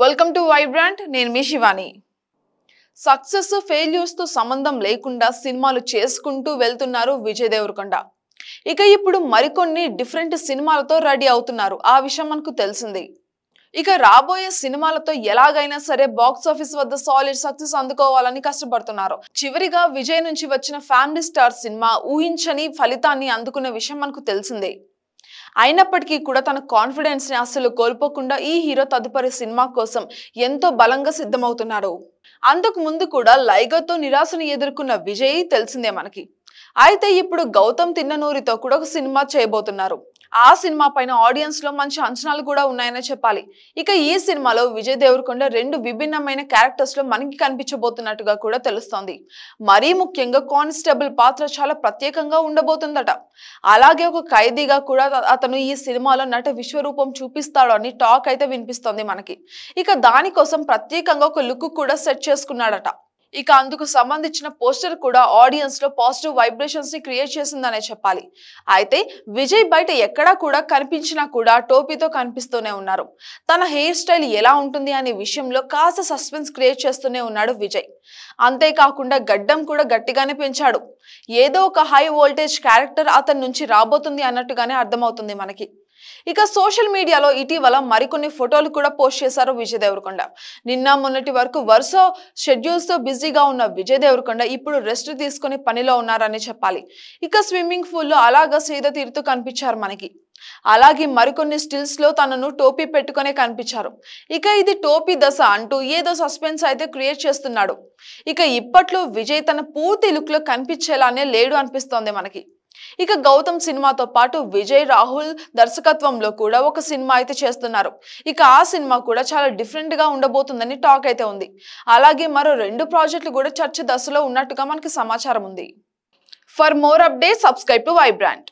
welcome to Vibrant నేను మీ Shivani success ఫెయిల్యూర్స్తో సంబంధం లేకుండా సినిమాలు చేసుకుంటూ వెళ్తున్నారు విజయ్ దేవరకొండ ఇక ఇప్పుడు మరికొన్ని డిఫరెంట్ సినిమాలతో రెడీ అవుతున్నారు ఆ విషయం మనకు తెలిసింది ఇక రాబోయే సినిమాలతో ఎలాగైనా సరే బాక్స్ ఆఫీస్ వద్ద సాలిడ్ సక్సెస్ అందుకోవాలని కష్టపడుతున్నారు చివరిగా విజయ్ నుంచి వచ్చిన ఫ్యామిలీ స్టార్ సినిమా ఊహించని ఫలితాన్ని అందుకున్న విషయం మనకు తెలిసిందే అయినప్పటికీ కూడా తన కాన్ఫిడెన్స్ ని అసలు కోల్పోకుండా ఈ హీరో తదుపరి సినిమా కోసం ఎంతో బలంగా సిద్ధమవుతున్నారు అందుకు ముందు కూడా లైగర్తో నిరాశను ఎదుర్కొన్న విజయ్ తెలిసిందే మనకి అయితే ఇప్పుడు గౌతమ్ తిన్ననూరితో కూడా ఒక సినిమా చేయబోతున్నారు ఆ సినిమా పైన ఆడియన్స్లో మంచి అంచనాలు కూడా ఉన్నాయనే చెప్పాలి ఇక ఈ సినిమాలో విజయ్ దేవరకొండ రెండు విభిన్నమైన క్యారెక్టర్స్లో మనకి కనిపించబోతున్నట్టుగా కూడా తెలుస్తోంది మరీ ముఖ్యంగా కానిస్టేబుల్ పాత్ర చాలా ప్రత్యేకంగా ఉండబోతుందట అలాగే ఒక ఖైదీగా కూడా అతను ఈ సినిమాలో నట విశ్వరూపం చూపిస్తాడు అని టాక్ అయితే వినిపిస్తోంది మనకి ఇక దానికోసం ప్రత్యేకంగా ఒక లుక్ కూడా సెట్ చేసుకున్నాడట ఇక అందుకు సంబంధించిన పోస్టర్ కూడా ఆడియన్స్ లో పాజిటివ్ వైబ్రేషన్స్ ని క్రియేట్ చేసిందనే చెప్పాలి అయితే విజయ్ బయట ఎక్కడా కూడా కనిపించినా కూడా టోపీతో కనిపిస్తూనే ఉన్నారు తన హెయిర్ స్టైల్ ఎలా ఉంటుంది అనే విషయంలో కాస్త సస్పెన్స్ క్రియేట్ చేస్తూనే ఉన్నాడు విజయ్ అంతేకాకుండా గడ్డం కూడా గట్టిగానే పెంచాడు ఏదో ఒక హై వోల్టేజ్ క్యారెక్టర్ అతని నుంచి రాబోతుంది అన్నట్టుగానే అర్థమవుతుంది మనకి ఇక సోషల్ మీడియాలో ఇటీవల మరికొన్ని ఫోటోలు కూడా పోస్ట్ చేశారు విజయ్ దేవరకొండ నిన్న మొన్నటి వరకు వరుస షెడ్యూల్స్ తో బిజీగా ఉన్న విజయ్ దేవరకొండ ఇప్పుడు రెస్ట్ తీసుకుని పనిలో ఉన్నారని చెప్పాలి ఇక స్విమ్మింగ్ పూల్ లో అలాగా సేద తీరుతూ కనిపించారు మనకి అలాగే మరికొన్ని స్టిల్స్ లో తనను టోపీ పెట్టుకునే కనిపించారు ఇక ఇది టోపీ దశ అంటూ ఏదో సస్పెన్స్ అయితే క్రియేట్ చేస్తున్నాడు ఇక ఇప్పట్లో విజయ్ తన పూర్తి లుక్ లో కనిపించేలానే లేడు అనిపిస్తోంది మనకి ఇక గౌతమ్ సినిమాతో పాటు విజయ్ రాహుల్ దర్శకత్వంలో కూడా ఒక సినిమా అయితే చేస్తున్నారు ఇక ఆ సినిమా కూడా చాలా డిఫరెంట్ గా ఉండబోతుందని టాక్ అయితే ఉంది అలాగే మరో రెండు ప్రాజెక్టులు కూడా చర్చ దశలో ఉన్నట్టుగా మనకి సమాచారం ఉంది for more update subscribe to Vibrant